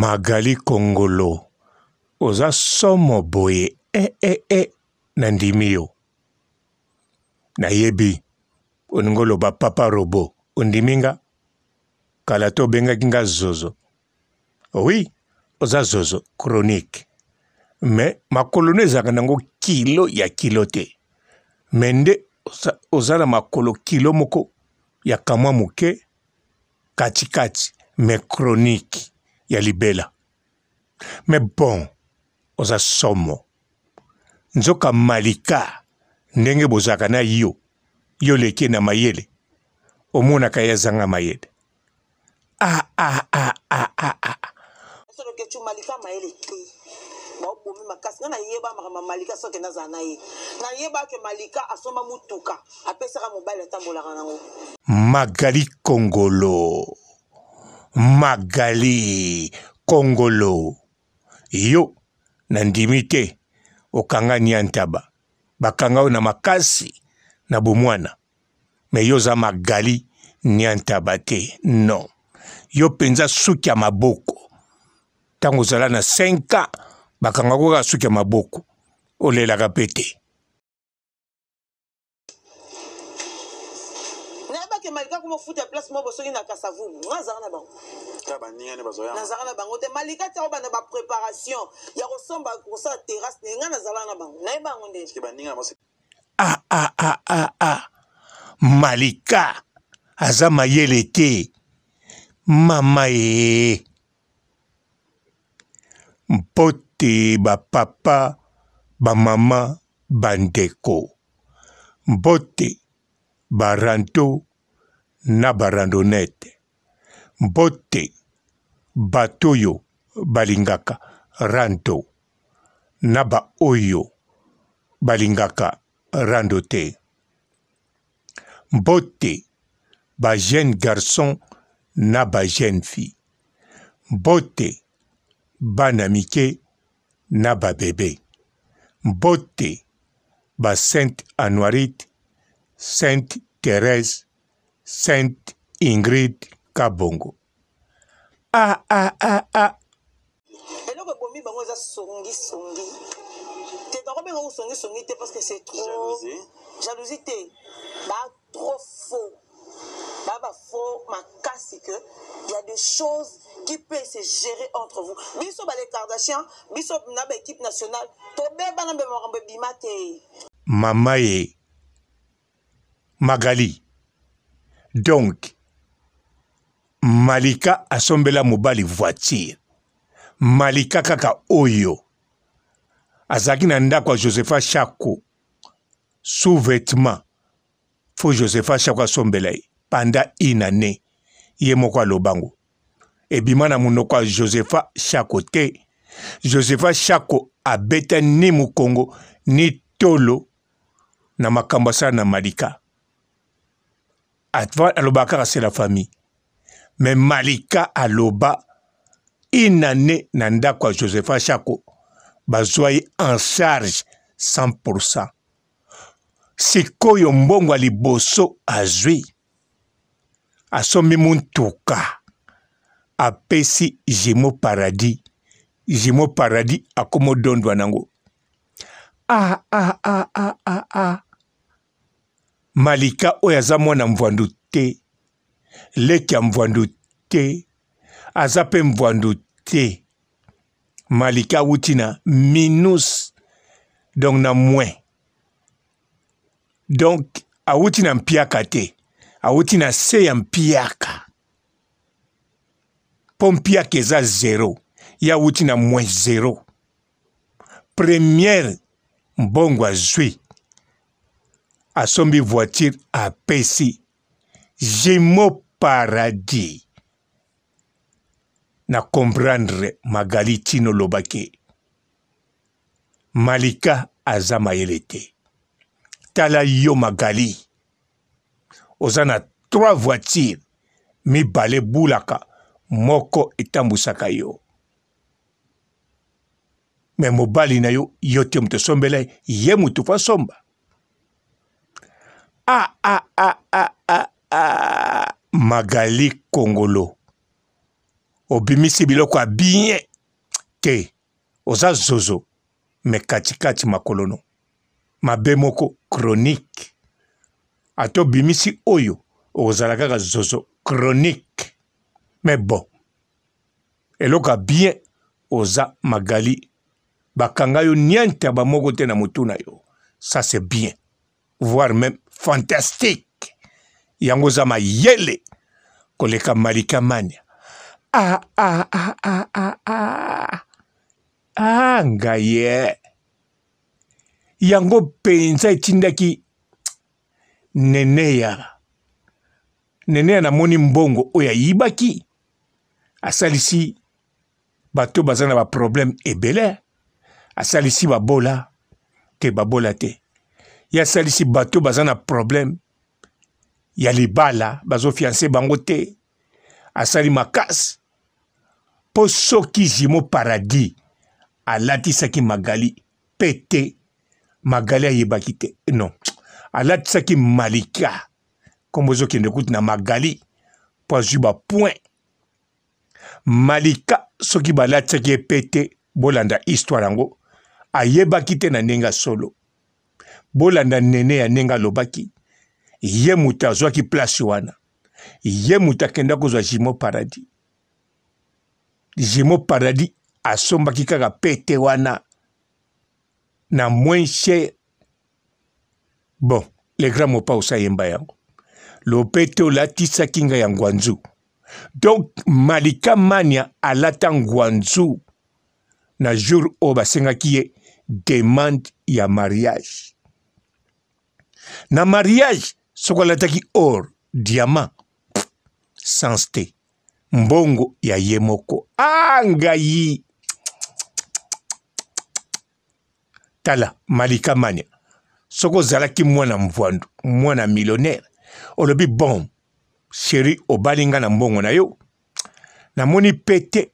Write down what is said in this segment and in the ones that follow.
magali kongolo oza somo boye e e e na ndimi yo nayebi oningi oloba papa robo ondimi nga kala to obengaki nga zozo oui oza zozo chronique me makolo no ezalaka nango kilo ya kilo te me nde oza, oza na makolo kilo moko ya kamwa moke katikati me chronique ya libela me bon oza somo nzoka malika ndenge bozalaka na yo yo leki na mayele omonaka ye azanga mayele ah, ah, ah, ah, ah, ah. soki ecu malika mayele te baobomi makasi nga nayeba makambo malika soki nazala na ye nayeba ke malika asomba motuka apesaka mobali atambolaka nango magali kongolo magali kongolo yo nandimi te okanga niantaba bakanga yo na makasi na bomwana me yo oza magali niantaba te non yo mpenza suki ya maboko ntango ozala na 5 ans bakanga koka suki ya maboko olelaka mpe te mofuta place moko soki na kasavubu nga azala na bango nazala na bango te malikati yango bana bapréparation ya kosomba kosala terrasse ne nga nazala na bango nayeba yango nde aaaaa ah, ah, ah, malika aza mayele te mama ye mpote bapapa bamama bandeko mbote baranto nabarandonete mbote bato oyo balingaka rando na baoyo balingaka rando te mbote bajeune garçon na bajeune fille mbote bana mike na babebe mbote basainte anoirite sainte therese saint ingrid kabongo aaa ah, ah, ah, eloko ebomi bango eza songisongi te nakobenga oyo songisongi te parce que c'est trop jalousie te baa trop faux baa bafaux makasi que y a des choses qui peut se gérer entre vous biso bale kardashian biso na baéquipe nationale tobeba na bemakambo ebima te mama ye magali donc malika asombela mobali voiture malika kaka oyo azalaki na ndako ya josepha shako sous vêtement fo josepha shako asombela ye panda une année ye moko alobango ebima na monoko ya josepha shako te josepha shako abeta ni mokongo ni tolo na makambo asala na malika aloba kaka c'est la famille me malika aloba inane na ndako ya josepha shako bazwa ye en charge 100 sikoyo mbongo ya liboso azwi asombi muntuka apesi jimo paradis jimo paradis akomodondwa nango ah, ah, ah, ah, ah, ah. malika oyo aza mwana mvwandu te leki ya mvwandu te aza mpe mvwandu te malika awuti na minus donc na moins donc awuti na mpiaka te awuti na se ya mpiaka mpo mpiaka eza zero ye awuti na moins zero première mbongo azwi asombi voiture apesi gemo paradis na komprendre magali ntino olobaki malika aza mayele te tala yo magali oza na trois voitures mibale bulaka moko etambwisaka yo me mobali na yo yo te moto osombela ye motu fo asomba a a a a a a magali kongolo obimisi biloko ya bien te oza zozo me katikati makolono mabe moko chronique ate obimisi oyo okozala kaka zozo chronique me bon eloko ya bien oza magali bakanga yo niante ya bamoko te na motu na yo ça c'est bien voire même fantastique yango za mayele koleka malikamania a ah, a ah, a ah, a a a a ngai ye yango mpenza etindaki neneya neneya namoni mbongo oyo ayibaki asalisi bato baza na baproblème ebele asalisi babola te babola te yasalisi bato baza na problème ya libala bazofianse bango te asali makasi mpo soki jimo paradis alatisaki magali mpe te magali ayebaki te eh non alatisaki malika nkombo ezokende kutu na magali mpo azwi bapoint malika soki balatisaki ye mpe te bolanda histoire yango ayebaki te na ndenge ya solo bolanda nene ya ndenge alobaki ye moto azwaki place wana ye moto akenda kozwa jimo paradis jimo paradis asombaki kaka pete wana na moins cher bon le grand mopa osayemba yango lopete olatisaki ngai ya ngwanzu donc malika mania alata ngwanzu na jour oyo basengaki ye demande ya mariage na mariage sokolataki or diamant sans te mbongo ya ye moko angai ah, tala malika mania soki ozalaki mwana mvwandu mwana millionnaire olobi bon sheri obali nga na mbongo na yo namoni pete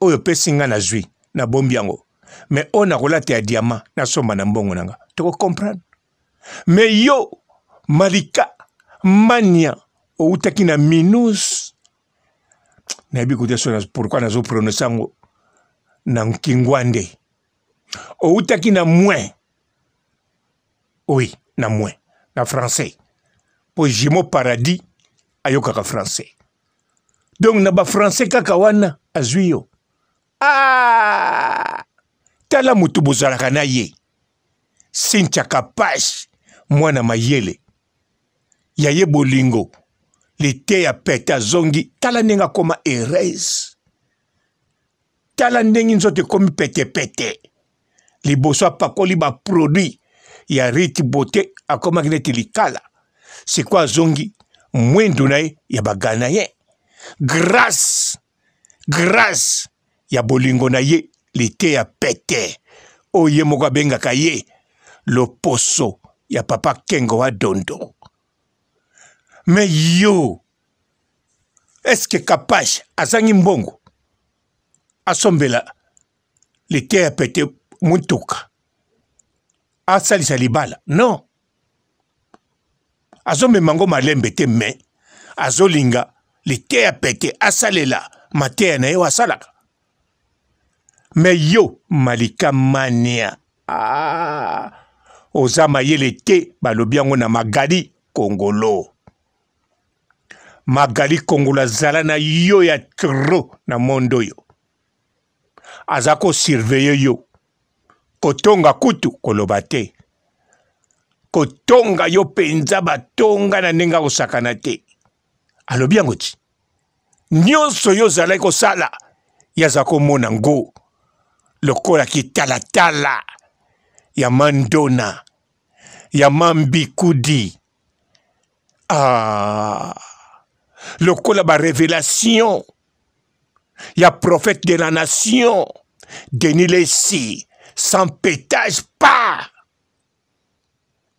oyo opesi nga na zwi nabombi yango me oyo nakolata ya diama nasomba na mbongo na nga tokokomprendre me yo malika mania outaki na minus nayebi kute so pourkui nazoprononse yango na nkingwa nde outaki na moins oui na moins na français mpo jimo paradis ayokaka français donc na bafrançais kaka wana azwi yo ah! tala moto bozalaka na ye cynthia kapage mwana mayele ya ye bolingo liteya pete azongi tala ndenge akóma erese tala ndenge nzoto ekómi petepete liboso apakoli baproduit ya riti bote akómaki neti likala sikoyo azongi mwindu na ye ya baganayen grâce grâce ya bolingo na ye liteya pete oyo ye moko abengaka ye loposo ya papa kengo wa dondo me yo eske kapage azangi mbongo asombela lite ya pete mutuka asalisa libala non azomema ngo malembe te me azolinga liteya pete asalela mateya na ye oyo asalaka me yo malika mania ah. oza mayele te balobi yango na magali kongolo magali kongolo azala na yo ya tro na monde oyo aza kosurveye yo kotonga kutu koloba te kotonga yo mpenza batonga na ndenge akosakana te alobi yango ti nyonso yo ozalaki kosala ye aza komona ngo lokola kitalatala ya mandona ya mambikudi ah, lokola barevelation ya prophète de la nation deni lesi sans pétage pa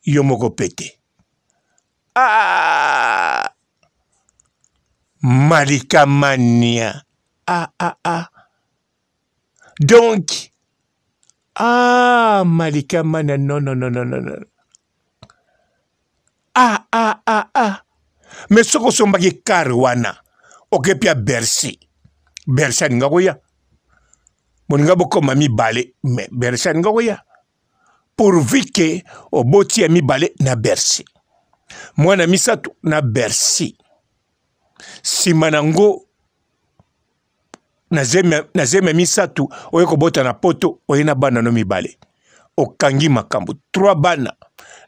yo moko pete ah, malikamania ah, ah, ah. donc ah malikamania non non non non non non Ah, ah, ah, a a a a me soki osombaki kare wana okepia bersi bersi aninga koya boninga bokoma mibale me bersi aninga koya pourvu ke oboti ya mibale na bersi mwana misato na bersi nsima nango na zemi ya misato oye kobota na poto oye na bana no mibale okangi makambo trois bana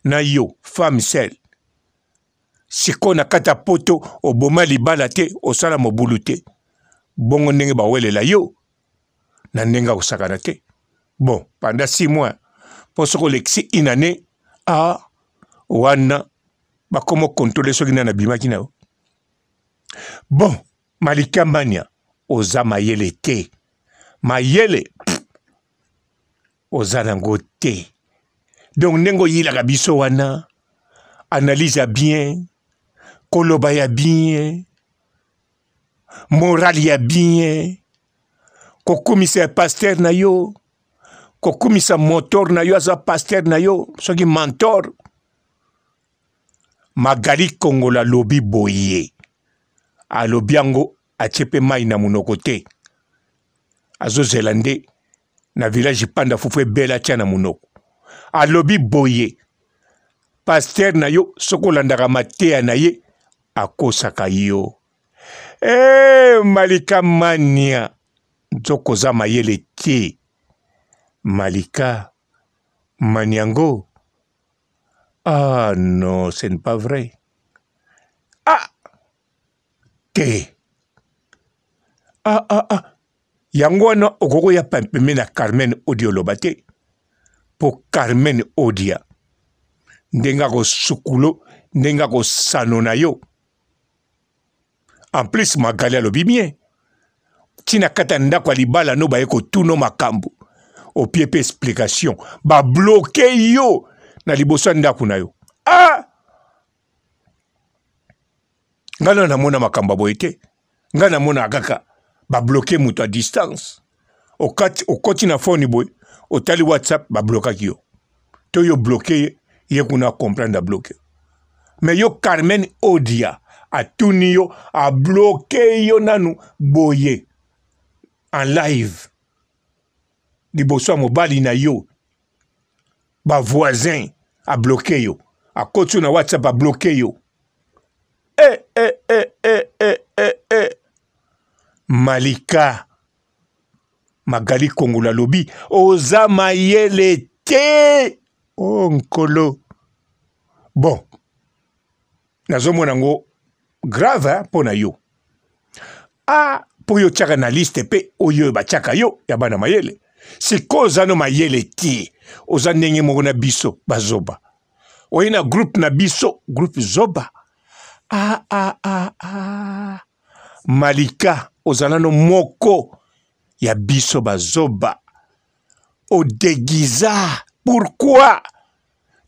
na yo femme sel sikoyo na kati ya poto oboma libala te osala mobulu te bongo ndenge bawelela yo na ndenge akosakana te bon panda si mois mpo soki olekisi inane a ah, wana bakoma okontrole soki nani abimaki na yo bon malikambania oza mayele te mayele oza nango te donc ndenge oyelaka biso wana analyse ya bien koloba ya bien morale ya bien kokumisa ya paster na yo kokumisa motor na yo aza paster na yo soki mentor magali kongola alobi boye alobi yango atie mpe mai na monoko te azozela nde na village panda fufu ebele atia na monoko alobi boye paster na yo soki olandaka mateya na ye akosaka yo e malika mania nzoko oza mayele te malika maniango ah non ce n'est pas vrai ah te ah ah ah yango wana okokoya pempeme na carmen odi oloba te mpo carmen odia ndenge akosukulo ndenge akosano na yo en plus magali alobi mie ntina kati ya ndako ya libala no baye kotuna makambo opie mpe explication babloke yo na liboso ya ndako na yo ah! ngai na namona makambo boye te ngai namona kaka babloke moto a distance okati okoti na foni boye otali whatsapp bablokaki yo to yo bloke ye kuna comprendre abloke me yo carmen odia atuni yo abloke yo nanu boye en live liboso ya mobali na yo bavoisin abloke yo akoti yo na whatsapp abloke yo e e e e e e e malika magali kongola alobi oza mayele te o oh, nkolo bon nazomona yango grave mpona yo a mpo yo tiaka na liste mpe oyo batiaka yo ya bana mayele sikoyo oza no mayele te oza ndenge moko na biso bazoba oye na groupe na biso groupe zoba aa ah, ah, ah, malika ozala no moko ya biso bazoba odegiza pourkui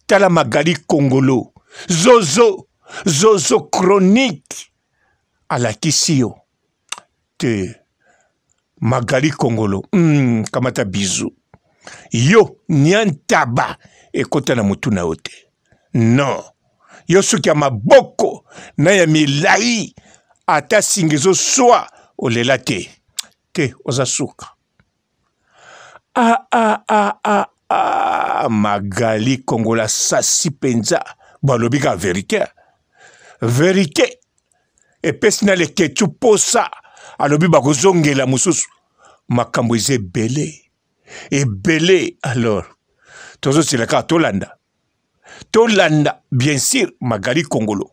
tala magali kongolo zozo zozochronique alakisi yo te magali kongolo mm, kamata bizu yo niantaba ekota na motu na yo te non yo soki ya maboko na ya milai ata singa ezoswa olela te te oza suka aaaa magali kongola sasi mpenza balobika veritaire verite epesi na leketi mposa alobi bakozongela mosusu makambo eza ebele ebele alors tozosila kaka tolanda tolanda bien sur magali kongolo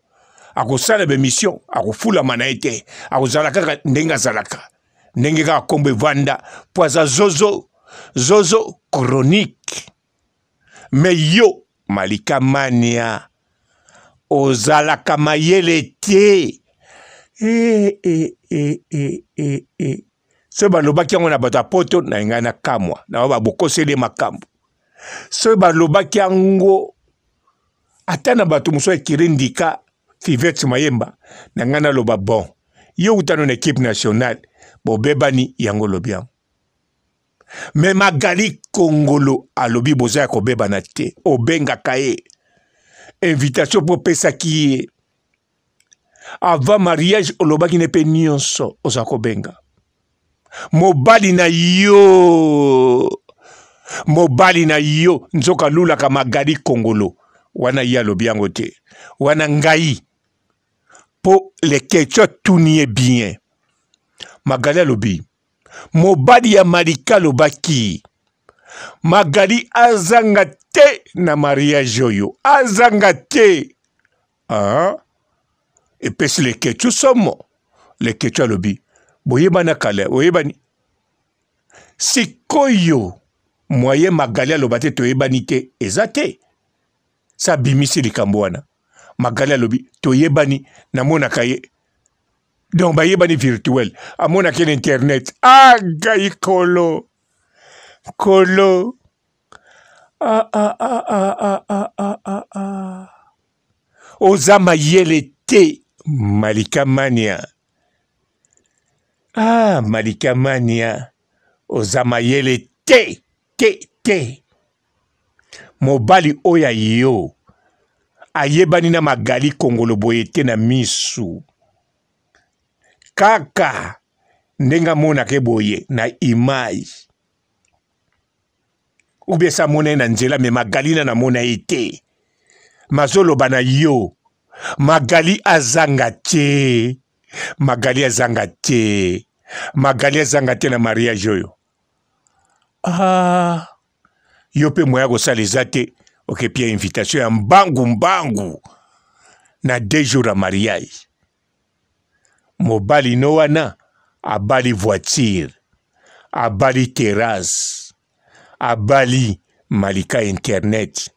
akosala bemission akofulama na ye te akozala kaka ndenge azalaka ndenge kaka nkombo evanda mpo aza zozo zozo chronique me yo malika mania ozalaka mayele te e, eh, e, eh, e, eh, e, e, e. soki balobaki yango na bato ya poto na engai na kamwa na bao babokoseli makambo soki balobaki yango ata na bato mosusu ekiri ndika fivet mayemba na ngai naloba bon yo utano na équipe nationale bobebani yango lobi yango me magali kongolo alobi boza ya kobebana te obengaka ye invitation mpo opesaki ye avant mariage olobaki ne mpe nyonso oza kobenga mobali na yo mobali na yo nzoka alulaka magali kongolo wana ye alobi yango te wana ngai mpo leketio tuni ye bien magali alobi mobali ya malika alobaki magali azanga te na mariage oyo azanga te ah. epesi leketu somo leketu alobi boyebana kala oyebani sikoyo mwaye magali aloba te toyebani te eza te sa abimisi likambo wana magali alobi toyebani namonaka ye donc bayebani virtuel amonaka ye na internet agai ah, kolo Kolo. Ah, ah, ah, ah, ah, ah, ah, ah, ah. Oza mayele te, Malikamania. Ah, Malikamania. Oza mayele te, te, te. Mobali oya yo. ayebani na magali kongolo boye te na misu kaka ndenge amonaka boye na image u be sa monai na nzela me magali na monai te mazoloba na yo magali azanga te magali azanga te magali azanga te na mariage oyo ah, yo mpe moya kosala eza te okepia okay, invitation ya mbangu mbangu na deux jours ya mariage mobali no wana abali voiture abali terrasse a bali malika internet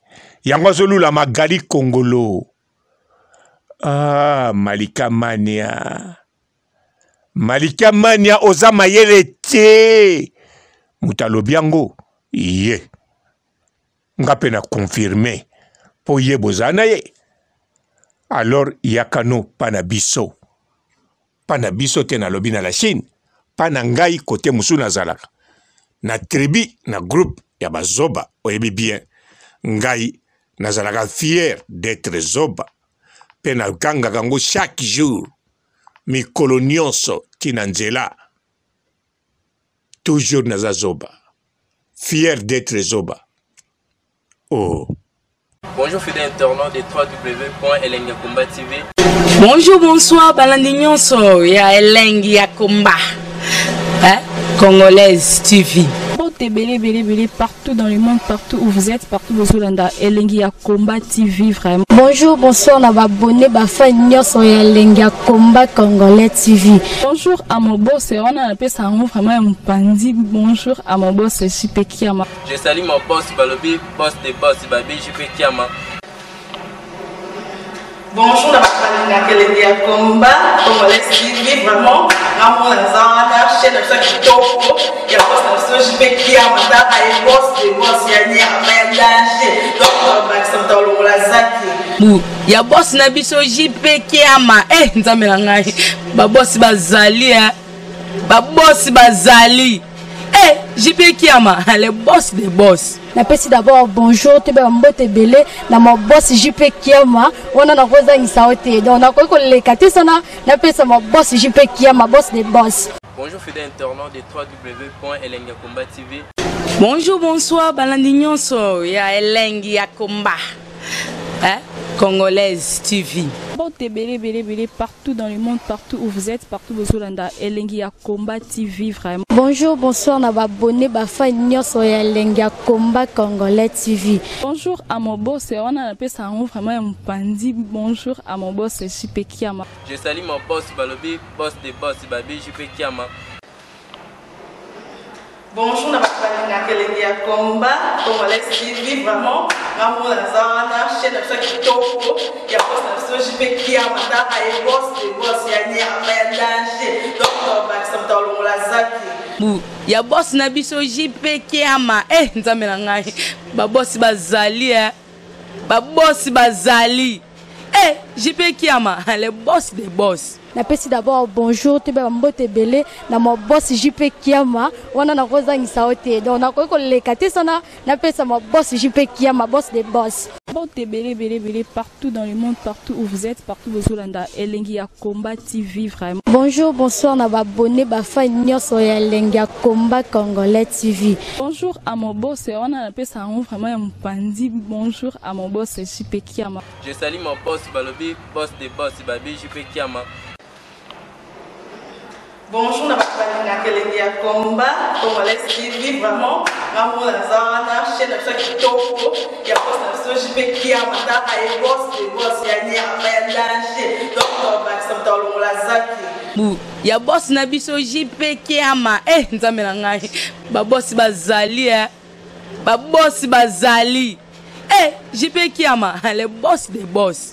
yango azolula magali kongolo ah, malika mania malika mania oza mayele te moto alobi yango ye nga mpe na konfirme mpo ye bozala na ye alors yakano mpa na biso mpa na biso te nalobi na la chine mpa na ngai kote mosusu nazalaka na trebi na groupe ya bazoba oyebi bien ngai nazalaka fier d'être zoba mpe nakangaka yango chaque jour mikolo nyonso tina nzela toujours naza zoba fier d'être zoba oh. Bonjour fidèle internaute de www.elengakomba TV. Bonjour, bonsoir, balandi nyonso ya Elengi ya Komba. Hein? congolaise tv partout dans le monde, partout où vous êtes, partout où vous êtes. Elengi a combat TV vraiment. Bonjour, bonsoir, on a abonné Elengi a combat congolais TV. Bonjour à mon boss, on a appelé ça vraiment un pandi. Bonjour à mon boss, JP Kiama. Je salue mon boss Balobi, boss de boss Babi, JP Kiama. Bonjour, on a Elengi a combat congolais TV vraiment. Ramon Lazare. mashine na biso ya kitoko ya poste na biso jipekia mataka eposte bosi ya nyama ya danger donc babakisa moto alongola zaki ya bosi na biso jipekiama e eh, nzambe na ngai babosi bazali babosi bazali Hey, eh, JP Kiama, le boss des boss. napesi d'abord bonjour toyeba bambote ebele na mabosi jp kiama wana nakozangisa yo te donc nakoki koleka te sana napesa mabosi jp kiama bos de bos bonjour fidèle internaute de 3w elengi combat tv bonjour bonsoir balandi nyonso ya elengi ya combat eh? congolaise tv bote belebelebele partout dans le monde partout où vous êtes partout bozolanda elengi ya combat tv vraiment bonjour bonsoir na babone bafani nyonso ya elengi ya combat congolais tv bonjour à mon boss wana napesa yango vraiment ya mopandi bonjour à mon boss jupe kiama je sali mon boss balobi boss de boss babi jupe kiama bonjour na bato balinga kelenge ya komba congolais tv vraiment ngambo naza wana chaine na biso ya kitoko ya bose na biso jp kiama taka ye bose de bose ya nyama ya danger donc bakisa moto alongola zaki ya bosi na biso jp kiama e eh, nzambe na ngai babosi bazali e eh. babosi bazali e eh, JP Kiama, le boss des boss. napesi d'abord bonjour toyeba bambote ebele na mabosi jp kiama wana nakozangisa yo te donc nakoki koleka te sana napesa mabosi jp kiama boss de boss bote ebele ebele ebele partout dans le monde partout où vous êtes partout bozolanda elengi ya combat tv vraiment bonjour bonsoir na babone bafani nyonso ya elengi ya combat congolais tv bonjour à mobose wana napesa yango vraiment ya mopanzi bonjour à mobose jp kiama je sali mobose balobi babi boss de boss babi jupe kiama bonjour na bato balinga kelenge ya komba congolaise tv vraiment ngambo naza wana chaine na biso ya kitoko ya bos na biso jupe kiama taka ye bos de bos ya nyama ya danger donc tobakisa moto alongola zaki ya bosi na biso jp kiama e eh, nzambe na ngai babosi bazali e eh. babosi bazali e eh, jp kiama le boss de boss